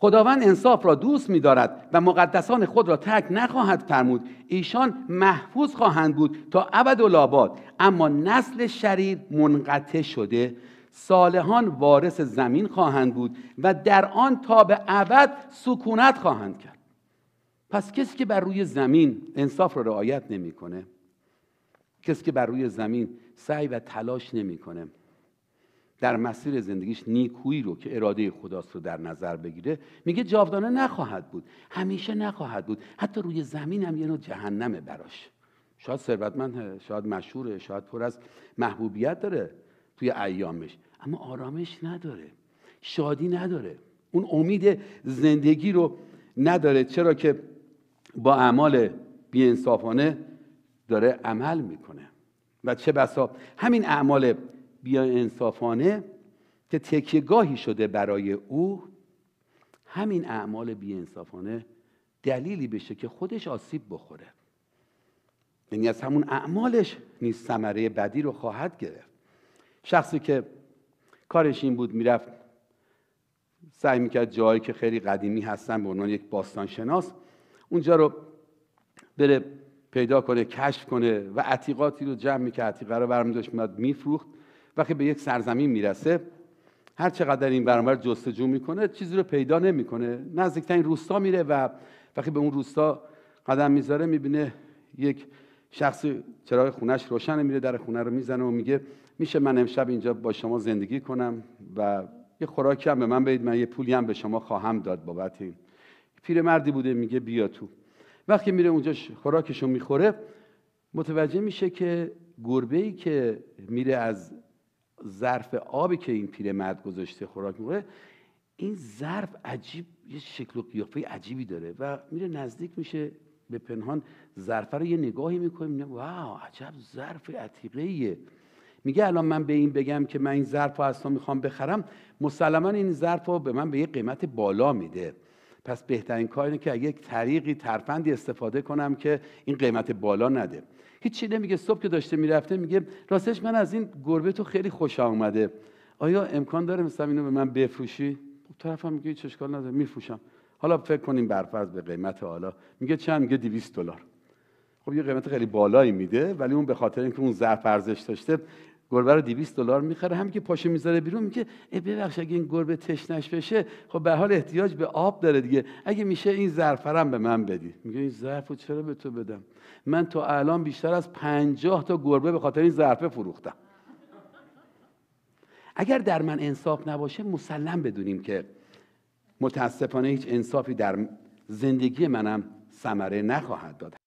خداوند انصاف را دوست می‌دارد و مقدسان خود را ترک نخواهد فرمود ایشان محفوظ خواهند بود تا ابد و لاباد اما نسل شریر منقطع شده صالحان وارث زمین خواهند بود و در آن تا به ابد سکونت خواهند کرد پس کسی که بر روی زمین انصاف را رعایت نمیکنه کسی که بر روی زمین سعی و تلاش نمیکنه در مسیر زندگیش نیکویی رو که اراده خداست رو در نظر بگیره میگه جاودانه نخواهد بود همیشه نخواهد بود حتی روی زمین هم یه نوع جهنمه براش شاید ثروتمند شاید مشهوره شاید پر از محبوبیت داره توی ایامش اما آرامش نداره شادی نداره اون امید زندگی رو نداره چرا که با اعمال بیانصافانه داره عمل میکنه و چه بسا همین اعمال بیا انصافانه که تکیهگاهی شده برای او همین اعمال بی انصافانه دلیلی بشه که خودش آسیب بخوره یعنی از همون اعمالش نیست ثمره بدی رو خواهد گرفت شخصی که کارش این بود میرفت سعی میکرد جایی که خیلی قدیمی هستن به عنوان یک باستانشناس اونجا رو بره پیدا کنه کشف کنه و عتیقاتی رو جمع میکرد عتیقه رو برمیداشت میاد میفروخت وقتی به یک سرزمین میرسه هر چقدر این برانور جستجو میکنه چیزی رو پیدا نمیکنه نزدیکترین روستا میره و وقتی به اون روستا قدم میذاره میبینه یک شخص چراغ خونش روشن میره در خونه رو میزنه و میگه میشه من امشب اینجا با شما زندگی کنم و یه خوراکی هم به من بدید من یه پولی هم به شما خواهم داد بابت این پیرمردی بوده میگه بیا تو وقتی میره اونجا خوراکشو میخوره متوجه میشه که گربه ای که میره از ظرف آبی که این پیرمرد گذاشته خوراک میخوره این ظرف عجیب یه شکل و قیافه عجیبی داره و میره نزدیک میشه به پنهان ظرفه رو یه نگاهی میکنه میگه واو عجب ظرف عتیقه میگه الان من به این بگم که من این ظرف رو اصلا میخوام بخرم مسلما این ظرف رو به من به یه قیمت بالا میده پس بهترین کار اینه که یک طریقی ترفندی استفاده کنم که این قیمت بالا نده هیچی نمیگه صبح که داشته میرفته میگه راستش من از این گربه تو خیلی خوش آمده آیا امکان داره مثلا اینو به من بفروشی خب طرف هم میگه هیچ اشکال نداره میفروشم حالا فکر کنیم برفرض به قیمت حالا میگه چند میگه 200 دلار خب یه قیمت خیلی بالایی میده ولی اون به خاطر اینکه اون ظرف ارزش داشته گربه رو 200 دلار میخره هم که پاشه میذاره بیرون میگه ای ببخش اگه این گربه تشنش بشه خب به حال احتیاج به آب داره دیگه اگه میشه این هم به من بدی میگه این رو چرا به تو بدم من تا الان بیشتر از 50 تا گربه به خاطر این ظرفه فروختم اگر در من انصاف نباشه مسلم بدونیم که متاسفانه هیچ انصافی در زندگی منم ثمره نخواهد داد